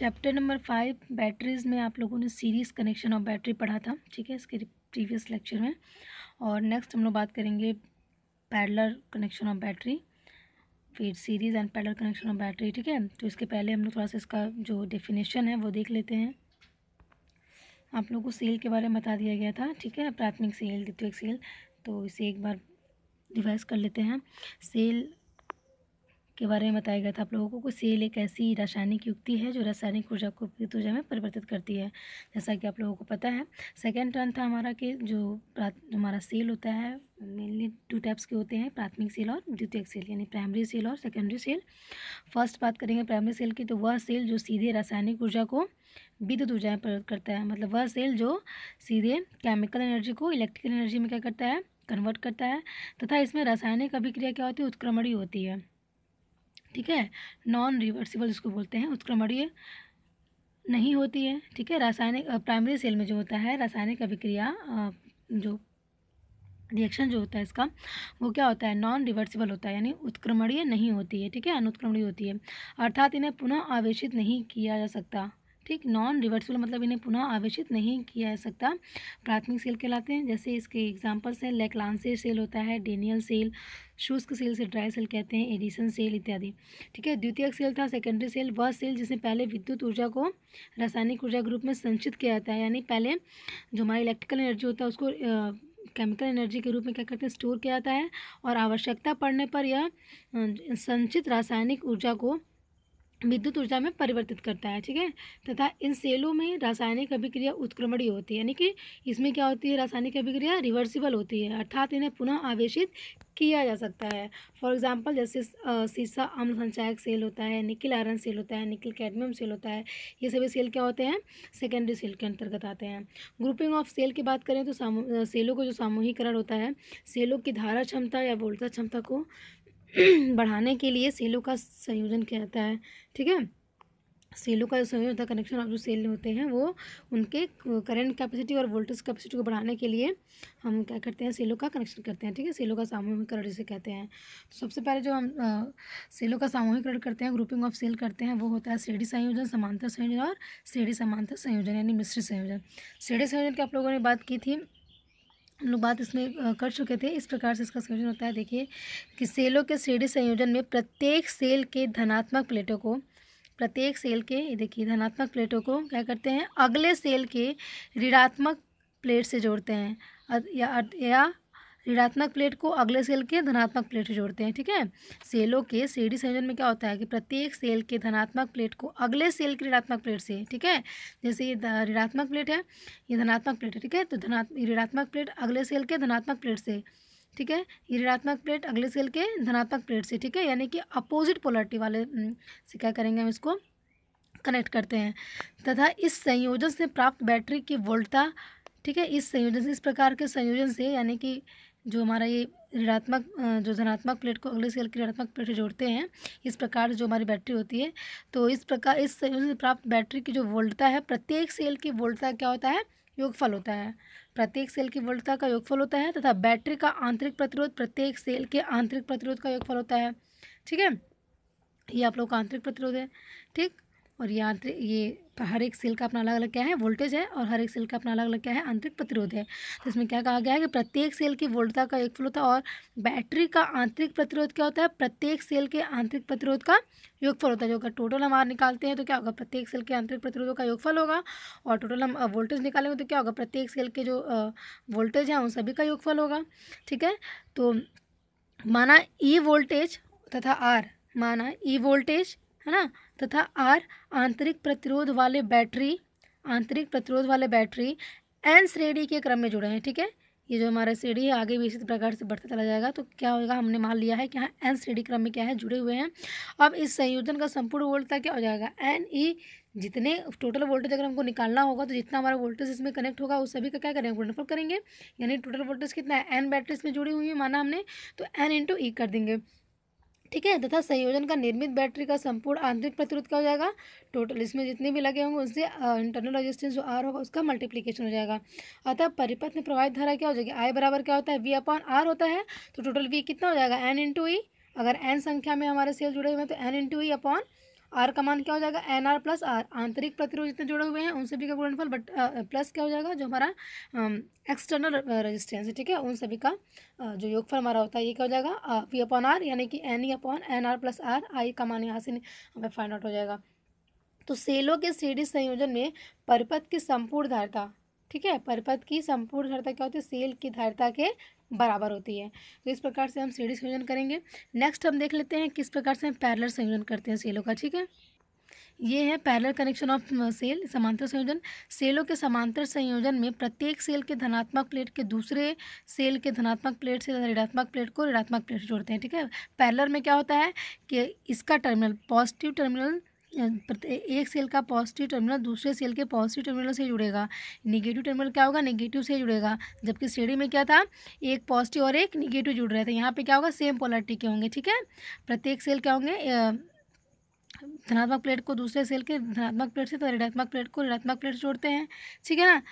Chapter number five batteries में आप लोगों ने सीरीज़ कनेक्शन ऑफ बैटरी पढ़ा था ठीक है इसके प्रीवियस लेक्चर में और नेक्स्ट हम लोग बात करेंगे पैडलर कनेक्शन ऑफ बैटरी फिर series and parallel connection of battery ठीक है तो इसके पहले हम लोग थोड़ा सा इसका जो डेफिनेशन है वो देख लेते हैं आप लोगों को सेल के बारे में बता दिया गया था ठीक है प्राथमिक सेल द्वितीय सेल तो इसे एक बार रिवाइज कर लेते हैं सेल के बारे में बताया गया था आप लोगों को कि सेल एक ऐसी रासायनिक युक्ति है जो रासायनिक ऊर्जा को विद्युत ऊर्जा में परिवर्तित करती है जैसा कि आप लोगों को पता है सेकेंड टर्न था हमारा कि जो हमारा सेल होता है मेनली टू टाइप्स के होते हैं प्राथमिक सेल और द्वितीयक सेल यानी प्राइमरी सेल और सेकेंडरी सेल फर्स्ट बात करेंगे प्राइमरी सेल की तो वह सेल जो सीधे रासायनिक ऊर्जा को विद्युत ऊर्जा में परिवर्तित करता है मतलब वह सेल जो सीधे केमिकल एनर्जी को इलेक्ट्रिकल एनर्जी में क्या करता है कन्वर्ट करता है तथा इसमें रासायनिक अभिक्रिया क्या होती है उत्क्रमणी होती है ठीक है नॉन रिवर्सिबल इसको बोलते हैं उत्क्रमणीय नहीं होती है ठीक है रासायनिक प्राइमरी सेल में जो होता है रासायनिक अभिक्रिया जो रिएक्शन जो होता है इसका वो क्या होता है नॉन रिवर्सिबल होता है यानी उत्क्रमणीय नहीं होती है ठीक है अनुत्क्रमणीय होती है अर्थात इन्हें पुनः आवेशित नहीं किया जा सकता ठीक नॉन रिवर्सिबल मतलब इन्हें पुनः आवेशित नहीं किया जा सकता प्राथमिक सेल कहलाते हैं जैसे इसके एग्जाम्पल्स हैं लेकलानसे सेल होता है डेनियल सेल शुष्क सेल से ड्राई सेल कहते हैं एडिसन सेल इत्यादि ठीक है द्वितीय सेल था सेकेंडरी सेल वह सेल जिसमें पहले विद्युत ऊर्जा को रासायनिक ऊर्जा ग्रुप में संचित किया जाता है यानी पहले जो हमारी इलेक्ट्रिकल एनर्जी होता है उसको केमिकल एनर्जी के रूप में क्या करते हैं स्टोर किया जाता है और आवश्यकता पड़ने पर यह संचित रासायनिक ऊर्जा को विद्युत ऊर्जा में परिवर्तित करता है ठीक है तथा इन सेलों में रासायनिक अभिक्रिया उत्क्रमणीय होती है यानी कि इसमें क्या होती है रासायनिक अभिक्रिया रिवर्सिबल होती है अर्थात इन्हें पुनः आवेशित किया जा सकता है फॉर एग्जांपल जैसे सीसा अम्ल संचायक सेल होता है निकिल आयरन सेल होता है निकिल कैडमियम सेल होता है ये सभी सेल क्या होते हैं सेकेंडरी सेल के अंतर्गत आते हैं ग्रुपिंग ऑफ सेल की बात करें तो सेलों को जो सामूहिकरण होता है सेलों की धारा क्षमता या वोल्टा क्षमता को बढ़ाने के लिए सेलों का संयोजन किया जाता है ठीक है सेलों का जो संयोजन होता है कनेक्शन और जो सेल होते हैं वो उनके करंट कैपेसिटी और वोल्टेज कैपेसिटी को बढ़ाने के लिए हम क्या करते हैं सेलों का कनेक्शन करते हैं ठीक है सेलों का सामूहिकरण जिसे कहते हैं तो सबसे पहले जो हम सेलों का सामूहिकरण करते हैं ग्रुपिंग ऑफ सेल करते हैं वो होता है श्रेणी संयोजन समांतर संयोजन और श्रेणी समांतर संयोजन यानी मिश्रित संयोजन श्रेणी संयोजन की आप लोगों ने बात की थी लोग बात इसमें कर चुके थे इस प्रकार से इसका संयोजन होता है देखिए कि सेलों के श्रेणी संयोजन में प्रत्येक सेल के धनात्मक प्लेटों को प्रत्येक सेल के देखिए धनात्मक प्लेटों को क्या करते हैं अगले सेल के ऋणात्मक प्लेट से जोड़ते हैं या या ऋणात्मक प्लेट को अगले सेल के धनात्मक प्लेट से जोड़ते हैं ठीक है सेलों के सीढ़ी संयोजन में क्या होता है कि प्रत्येक सेल के धनात्मक प्लेट को अगले सेल के ऋणात्मक प्लेट से ठीक है जैसे ये ऋणात्मक प्लेट है ये धनात्मक प्लेट है ठीक है तो धनात्मक ऋणात्मक प्लेट अगले सेल के धनात्मक प्लेट से ठीक है ये ऋणात्मक प्लेट अगले सेल के धनात्मक प्लेट से ठीक है यानी कि अपोजिट पोलरिटी वाले से क्या करेंगे हम इसको कनेक्ट करते हैं तथा इस संयोजन से प्राप्त बैटरी की वोल्टता ठीक है इस संयोजन से इस प्रकार के संयोजन से यानी कि जो हमारा ये ऋणात्मक जो धनात्मक प्लेट को अगले सेल की ऋणात्मक प्लेट से जोड़ते हैं इस प्रकार जो हमारी बैटरी होती है तो इस प्रकार इस संयोजन से प्राप्त बैटरी की जो वोल्टता है प्रत्येक सेल की वोल्टता क्या होता है योगफल होता है प्रत्येक सेल की वोल्टता का योगफल होता है तथा बैटरी का आंतरिक प्रतिरोध प्रत्येक सेल के आंतरिक प्रतिरोध का योगफल होता है ठीक है ये आप लोग का आंतरिक प्रतिरोध है ठीक और ये आंतरिक ये हर एक सेल का अपना अलग अलग क्या है वोल्टेज है और हर एक सेल का अपना अलग अलग क्या है आंतरिक प्रतिरोध है तो इसमें क्या कहा गया है कि प्रत्येक सेल की वोल्टता का एक फ्लो होता है और बैटरी का आंतरिक प्रतिरोध क्या होता है प्रत्येक सेल के आंतरिक प्रतिरोध का योगफल होता है जो अगर टोटल हम आर निकालते हैं तो क्या होगा प्रत्येक सेल के आंतरिक प्रतिरोधों का योगफल होगा और टोटल हम वोल्टेज निकालेंगे तो क्या होगा प्रत्येक सेल के जो वोल्टेज हैं उन सभी का योगफल होगा ठीक है तो माना ई e वोल्टेज तथा आर माना ई e वोल्टेज है ना तथा आर आंतरिक प्रतिरोध वाले बैटरी आंतरिक प्रतिरोध वाले बैटरी एन श्रेणी के क्रम में जुड़े हैं ठीक है ये जो हमारा श्रेणी है आगे भी इसी प्रकार से बढ़ता चला जाएगा तो क्या होगा हमने मान लिया है कि हाँ एन श्रेणी क्रम में क्या है जुड़े हुए हैं अब इस संयोजन का संपूर्ण वोल्टता क्या हो जाएगा एन ई जितने टोटल वोल्टेज अगर हमको निकालना होगा तो जितना हमारा वोल्टेज इसमें कनेक्ट होगा उस सभी का क्या करेंगे गुणनफल करेंगे यानी टोटल वोल्टेज कितना है एन बैटरीज में जुड़ी हुई है माना हमने तो एन इंटू ई कर देंगे ठीक है तथा संयोजन का निर्मित बैटरी का संपूर्ण आंतरिक प्रतिरोध क्या हो जाएगा टोटल इसमें जितने भी लगे होंगे उनसे इंटरनल रेजिस्टेंस जो आर होगा उसका मल्टीप्लीकेशन हो जाएगा अतः परिपथ में प्रवाहित धारा क्या हो जाएगी आई बराबर क्या होता है वी अपॉन आर होता है तो टोटल वी कितना हो जाएगा एन इंटू ई अगर एन संख्या में हमारे सेल जुड़े हुए हैं तो N into E upon R का मान क्या हो जाएगा एन आर प्लस आर आंतरिक प्रतिरोध जितने जुड़े हुए हैं उन सभी का गुणनफल बट प्लस क्या हो जाएगा जो हमारा एक्सटर्नल रेजिस्टेंस है ठीक है उन सभी का जो योगफल हमारा होता है ये क्या हो जाएगा वी अपॉन आर यानी कि N E upon N R plus R I का मान यहाँ से हमें फाइंड आउट हो जाएगा तो सेलों के सीडी संयोजन में परिपथ की संपूर्ण धारिता ठीक है परिपथ की संपूर्ण धारता क्या होती है सेल की धारिता के बराबर होती है तो इस प्रकार से हम सीढ़ी संयोजन करेंगे नेक्स्ट हम देख लेते हैं किस प्रकार से हम पैरलर संयोजन करते हैं सेलों का ठीक है ये है पैरलर कनेक्शन ऑफ सेल समांतर संयोजन सेलों के समांतर संयोजन में प्रत्येक सेल के धनात्मक प्लेट के दूसरे सेल के धनात्मक प्लेट से ऋणात्मक प्लेट को ऋणात्मक प्लेट से जोड़ते हैं ठीक है पैरलर में क्या होता है कि इसका टर्मिनल पॉजिटिव टर्मिनल एक सेल का पॉजिटिव टर्मिनल दूसरे सेल के पॉजिटिव टर्मिनल से जुड़ेगा नेगेटिव टर्मिनल क्या होगा नेगेटिव से जुड़ेगा जबकि सीढ़ी में क्या था एक पॉजिटिव और एक नेगेटिव जुड़ रहे थे यहाँ पे क्या होगा सेम पोलरिटी के होंगे ठीक है प्रत्येक सेल क्या होंगे धनात्मक प्लेट को दूसरे सेल के धनात्मक प्लेट से तथा तो ऋणात्मक प्लेट को ऋणात्मक प्लेट से जोड़ते हैं ठीक है ना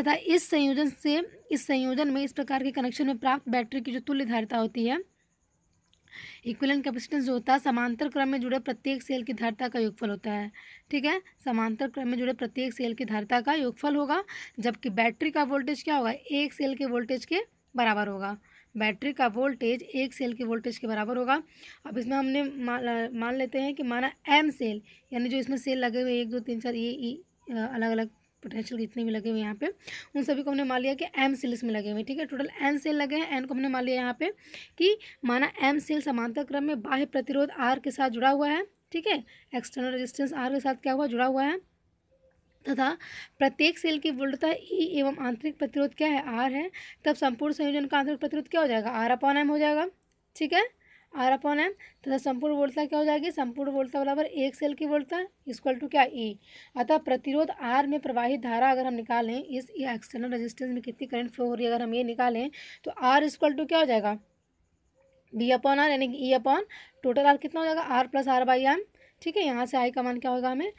तथा इस संयोजन से इस संयोजन में इस प्रकार के कनेक्शन में प्राप्त बैटरी की जो तुल्य धारिता होती है इक्विलेंट कैपेसिटेंस जो होता है समांतर क्रम में जुड़े प्रत्येक सेल की धारता का योगफल होता है ठीक है समांतर क्रम में जुड़े प्रत्येक सेल की धारता का योगफल होगा जबकि बैटरी का वोल्टेज क्या होगा एक सेल के वोल्टेज के बराबर होगा बैटरी का वोल्टेज एक सेल के वोल्टेज के बराबर होगा अब इसमें हमने मान लेते हैं कि माना एम सेल यानी जो इसमें सेल लगे हुए एक दो तीन चार ये अलग अलग पोटेंशियल जितने भी लगे हुए यहाँ पे उन सभी को हमने मान लिया कि एम सेल्स में लगे हुए ठीक है टोटल एन सेल लगे हैं एन को हमने मान लिया यहाँ पे कि माना एम सेल समांतर क्रम में बाह्य प्रतिरोध आर के साथ जुड़ा हुआ है ठीक है एक्सटर्नल रेजिस्टेंस आर के साथ क्या हुआ जुड़ा हुआ है तथा प्रत्येक सेल की वोल्टता ई e एवं आंतरिक प्रतिरोध क्या है आर है तब संपूर्ण संयोजन का आंतरिक प्रतिरोध क्या हो जाएगा आर अपॉन एम हो जाएगा ठीक है आर अपॉन एम तथा संपूर्ण वोल्टता क्या हो जाएगी संपूर्ण वोल्टता बराबर एक सेल की वोल्टता इक्वल टू क्या ई e. अतः प्रतिरोध आर में प्रवाहित धारा अगर हम निकालें इस एक्सटर्नल रेजिस्टेंस में कितनी करंट फ्लो हो रही है अगर हम ये निकालें तो आर इक्वल टू क्या हो जाएगा बी अपॉन आर यानी कि ई अपॉन टोटल आर कितना हो जाएगा R plus R by M ठीक है यहाँ से आई का मान क्या होगा हमें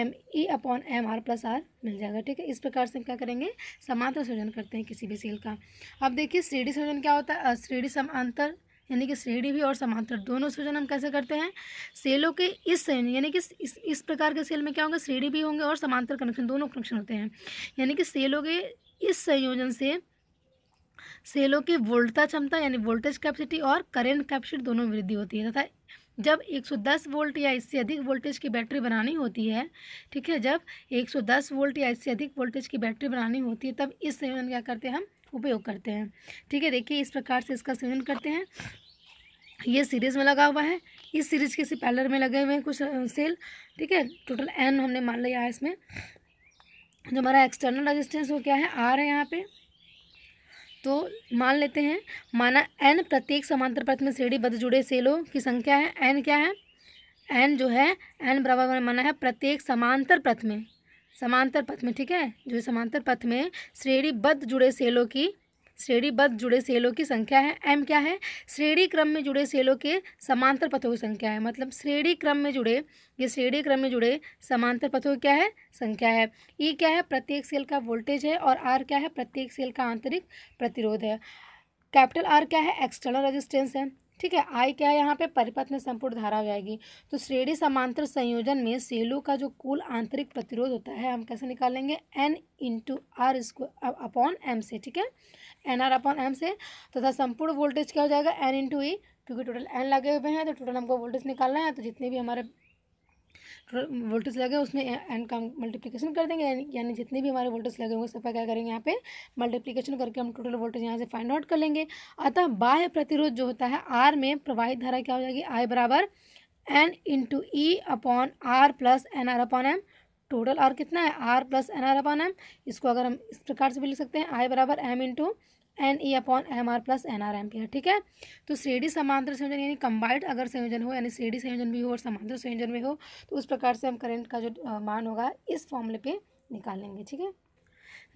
M E upon M R plus R मिल जाएगा ठीक है इस प्रकार से हम क्या करेंगे समांतर संयोजन करते हैं किसी भी सेल का अब देखिए श्रेणी संयोजन क्या होता है श्रेणी समांतर यानी कि श्रेणी भी और समांतर दोनों सूजन हम कैसे करते हैं सेलों के इस यानी कि इस, इस प्रकार के सेल में क्या होंगे श्रेणी भी होंगे और समांतर कनेक्शन दोनों कनेक्शन होते हैं यानी कि सेलों के इस संयोजन से सेलों की वोल्टता क्षमता यानी वोल्टेज कैपेसिटी और करेंट कैपेसिटी दोनों वृद्धि होती है तथा जब 110 वोल्ट या इससे अधिक वोल्टेज की बैटरी बनानी होती है ठीक है जब 110 वोल्ट या इससे अधिक वोल्टेज की बैटरी बनानी होती है तब इस संयोजन क्या करते हैं हम उपयोग करते हैं ठीक है देखिए इस प्रकार से इसका सेवन करते हैं ये सीरीज़ में लगा हुआ है इस सीरीज़ के सिपैलर में लगे हुए हैं कुछ सेल ठीक है टोटल एन हमने मान लिया है इसमें जो हमारा एक्सटर्नल रजिस्टेंस वो क्या है आर है यहाँ पे तो मान लेते हैं माना एन प्रत्येक समांतर पथ में श्रेणीबद्ध जुड़े सेलों की संख्या है एन क्या है एन जो है एन बराबर माना है प्रत्येक समांतर पथ में समांतर पथ में ठीक है जो समांतर पथ में श्रेणीबद्ध जुड़े सेलों की श्रेणीबद्ध जुड़े सेलों की संख्या है एम क्या है श्रेणी क्रम में जुड़े सेलों के समांतर पथों की संख्या है मतलब श्रेणी क्रम में जुड़े ये श्रेणी क्रम में जुड़े समांतर पथों की क्या है संख्या है ई e क्या है प्रत्येक सेल का वोल्टेज है और आर क्या है प्रत्येक सेल का आंतरिक प्रतिरोध है कैपिटल आर क्या है एक्सटर्नल रेजिस्टेंस है ठीक है आई क्या है यहाँ पे परिपथ में संपूर्ण धारा हो जाएगी तो श्रेणी समांतर संयोजन में सेलों का जो कुल आंतरिक प्रतिरोध होता है हम कैसे निकालेंगे एन इंटू आर इसको अपॉन एम से ठीक है एन आर अपॉन एम से तथा संपूर्ण वोल्टेज क्या हो जाएगा एन इंटू ई क्योंकि टोटल एन लगे हुए हैं तो टोटल हमको वोल्टेज निकालना है तो जितने भी हमारे वोल्टेज लगे उसमें एन का मल्टीप्लीकेशन कर देंगे यानी जितने भी हमारे वोल्टेज लगे होंगे सबका क्या करेंगे यहाँ पे मल्टीप्लीकेशन करके हम टोटल वोल्टेज यहाँ से फाइंड आउट कर लेंगे अतः बाह्य प्रतिरोध जो होता है आर में प्रवाहित धारा क्या हो जाएगी आई बराबर N into E upon R plus N R upon M total R कितना है R plus N R upon M इसको अगर हम इस प्रकार से भी लिख सकते हैं आई बराबर M into N E upon M R plus N R ampere ठीक है तो श्रेणी समांतर संयोजन यानी कंबाइंड अगर संयोजन हो यानी श्रेणी संयोजन भी हो और समांतर संयोजन भी हो तो उस प्रकार से हम करंट का जो मान होगा इस फॉर्मूले पे निकाल लेंगे ठीक है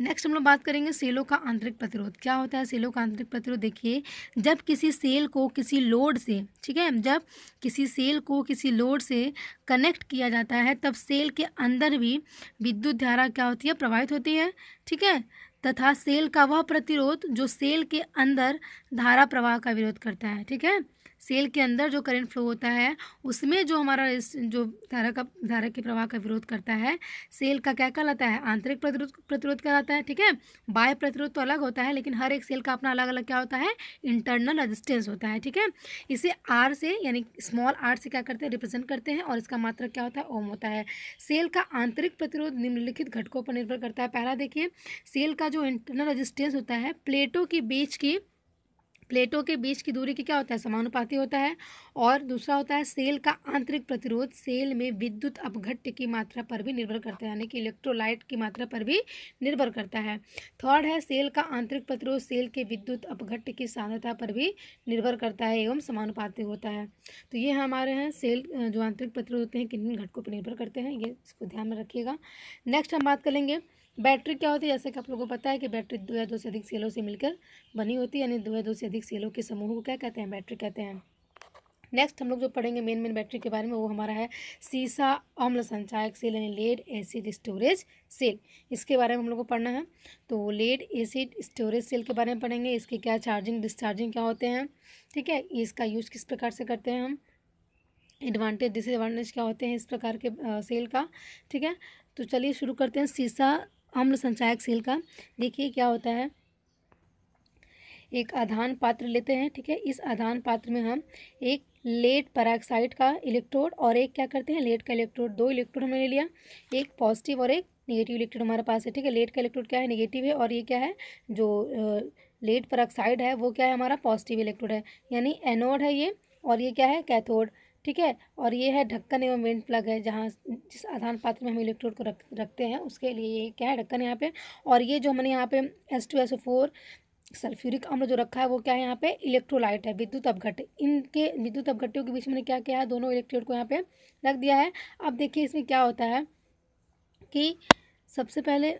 नेक्स्ट हम लोग बात करेंगे सेलों का आंतरिक प्रतिरोध क्या होता है सेलों का आंतरिक प्रतिरोध देखिए जब किसी सेल को किसी लोड से ठीक है जब किसी सेल को किसी लोड से कनेक्ट किया जाता है तब सेल के अंदर भी विद्युत धारा क्या होती है प्रवाहित होती है ठीक है तथा सेल का वह प्रतिरोध जो सेल के अंदर धारा प्रवाह का विरोध करता है ठीक है सेल के अंदर जो करंट फ्लो होता है उसमें जो हमारा इस जो धारा का धारा के प्रवाह का विरोध करता है सेल का क्या कहलाता है आंतरिक प्रतिरोध प्रतिरोध कहलाता है ठीक है बाह्य प्रतिरोध तो अलग होता है लेकिन हर एक सेल का अपना अलग अलग क्या होता है इंटरनल रजिस्टेंस होता है ठीक है इसे आर से यानी स्मॉल आर से क्या करते हैं रिप्रेजेंट करते हैं और इसका मात्र क्या होता है ओम होता है सेल का आंतरिक प्रतिरोध निम्नलिखित घटकों पर निर्भर करता है पहला देखिए सेल का जो इंटरनल रजिस्टेंस होता है प्लेटों के बीच की प्लेटों के बीच की दूरी के क्या होता है समानुपाती होता है और दूसरा होता है सेल का आंतरिक प्रतिरोध सेल में विद्युत अपघट्य की मात्रा पर भी निर्भर करता है यानी कि इलेक्ट्रोलाइट की मात्रा पर भी निर्भर करता है थर्ड है सेल का आंतरिक प्रतिरोध सेल के विद्युत अपघट्य की सांद्रता पर भी निर्भर करता है एवं समानुपाती होता है तो ये हमारे हैं सेल जो आंतरिक प्रतिरोध होते हैं किन घटकों पर निर्भर करते हैं ये इसको ध्यान में रखिएगा नेक्स्ट हम बात करेंगे बैटरी क्या होती है जैसे कि आप लोगों को पता है कि बैटरी दो या दो से अधिक सेलों से मिलकर बनी होती है यानी दो या दो से अधिक सेलों के समूह को क्या कहते हैं बैटरी कहते हैं नेक्स्ट हम लोग जो पढ़ेंगे मेन मेन बैटरी के बारे में वो हमारा है सीसा अम्ल संचायक सेल यानी लेड एसिड स्टोरेज सेल इसके बारे में हम लोग को पढ़ना है तो लेड एसिड स्टोरेज सेल के बारे में पढ़ेंगे इसके क्या चार्जिंग डिस्चार्जिंग क्या होते हैं ठीक है इसका यूज़ किस प्रकार से करते हैं हम एडवांटेज डिसएडवांटेज क्या होते हैं इस प्रकार के आ, सेल का ठीक है तो चलिए शुरू करते हैं सीसा अम्ल संचायक सेल का देखिए क्या होता है एक आधान पात्र लेते हैं ठीक है इस आधान पात्र में हम एक लेड पैराक्साइड का इलेक्ट्रोड और एक क्या करते हैं लेड का इलेक्ट्रोड दो इलेक्ट्रोड हमने ले लिया एक पॉजिटिव और एक नेगेटिव इलेक्ट्रोड हमारे पास है ठीक है लेड का इलेक्ट्रोड क्या है नेगेटिव है और ये क्या है जो लेड पैराक्साइड है वो क्या है हमारा पॉजिटिव इलेक्ट्रोड है यानी एनोड है ये और ये क्या है कैथोड ठीक है और ये है ढक्कन एवं मेन प्लग है जहाँ जिस आधान पात्र में हम इलेक्ट्रोड को रख रखते हैं उसके लिए ये क्या है ढक्कन यहाँ पे और ये जो हमने यहाँ पे S two S O four sulphuric अम्ल जो रखा है वो क्या है यहाँ पे इलेक्ट्रोलाइट है विद्युत अपघट इनके विद्युत अपघटियों के बीच मैंने क्या किया है दोनों इलेक्ट्रोड को यहाँ पे रख दिया है अब देखिए इसमें क्या होता है कि सबसे पहले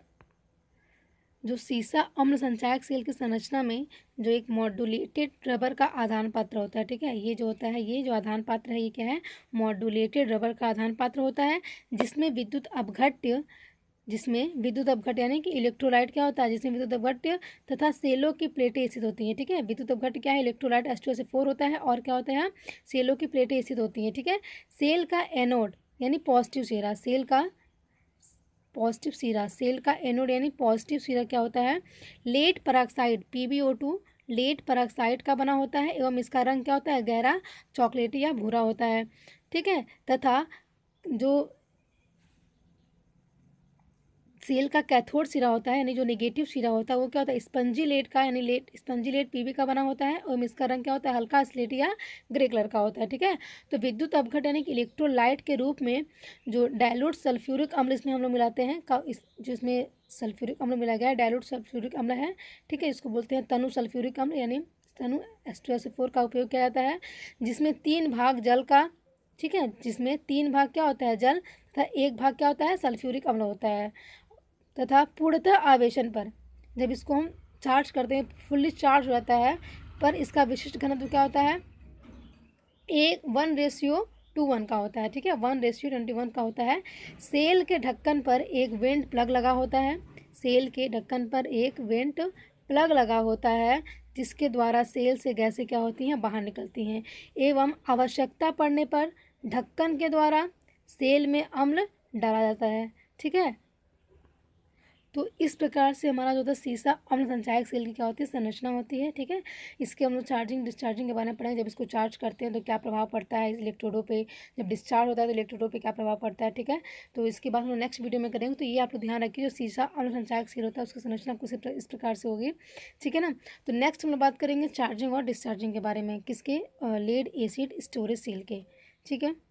जो सीसा अम्ल संचायक सेल की संरचना में जो एक मॉड्यूलेटेड रबर का आधान पात्र होता है ठीक है ये जो होता है ये जो आधान पात्र है ये क्या है मॉड्यूलेटेड रबर का आधान पात्र होता है जिसमें विद्युत अपघट्य जिसमें विद्युत अपघट यानी कि इलेक्ट्रोलाइट क्या होता है जिसमें विद्युत अपघट तथा सेलों की प्लेटें स्थित होती हैं ठीक है विद्युत अपघट क्या है इलेक्ट्रोलाइट एस फोर होता है और क्या होता है सेलों की प्लेटें स्थित होती हैं ठीक है सेल का एनोड यानी पॉजिटिव चेहरा सेल का पॉजिटिव सीरा सेल का एनोड यानी पॉजिटिव सीरा क्या होता है lead peroxide to lead peroxide का बना होता है एवं इसका रंग क्या होता है गहरा चॉकलेटी या भूरा होता है ठीक है तथा जो सेल का कैथोड सिरा होता है यानी जो नेगेटिव सिरा होता है वो क्या होता है स्पंजी लेट का यानी लेट स्पंजी लेट पीवी का बना होता है और इसका रंग क्या होता है हल्का स्लेट या ग्रे कलर का होता है ठीक है तो विद्युत अपघट यानी कि इलेक्ट्रोलाइट के रूप में जो डायलोट सल्फ्यूरिक अम्ल इसमें हम लोग मिलाते हैं जिसमें सल्फ्यूरिक अम्ल मिला गया है डायलोड सल्फ्यूरिक अम्ल है ठीक है इसको बोलते हैं तनु सल्फ्यूरिक अम्ल यानी तनु एस टू एस फोर का उपयोग किया जाता है जिसमें तीन भाग जल का ठीक है जिसमें तीन भाग क्या होता है जल तथा एक भाग क्या होता है सल्फ्यूरिक अम्ल होता है तथा पूर्णतः आवेशन पर जब इसको हम चार्ज करते हैं फुल्ली चार्ज हो जाता है पर इसका विशिष्ट घनत्व क्या होता है एक वन रेशियो टू वन का होता है ठीक है वन रेशियो ट्वेंटी वन का होता है सेल के ढक्कन पर एक वेंट प्लग लगा होता है सेल के ढक्कन पर एक वेंट प्लग लगा होता है जिसके द्वारा सेल से गैसें क्या होती हैं बाहर निकलती हैं एवं आवश्यकता पड़ने पर ढक्कन के द्वारा सेल में अम्ल डाला जाता है ठीक है तो इस प्रकार से हमारा जो होता है सीसा अम्ल संचायक सेल की क्या होती है संरचना होती है ठीक है इसके हम लोग चार्जिंग डिस्चार्जिंग के बारे में पढ़ेंगे जब इसको चार्ज करते हैं तो क्या प्रभाव पड़ता है इलेक्ट्रोडो पर पे जब डिस्चार्ज होता है तो इलेक्ट्रोडो पे क्या प्रभाव पड़ता है ठीक है तो इसके बाद हम लोग नेक्स्ट वीडियो में करेंगे तो ये आप लोग ध्यान रखिए जो सीसा अम्ल संचायक सेल होता है उसकी संरचना कुछ इस प्रकार से होगी ठीक है ना तो नेक्स्ट हम लोग बात करेंगे चार्जिंग और डिस्चार्जिंग के बारे में किसके लेड एसिड स्टोरेज सेल के ठीक है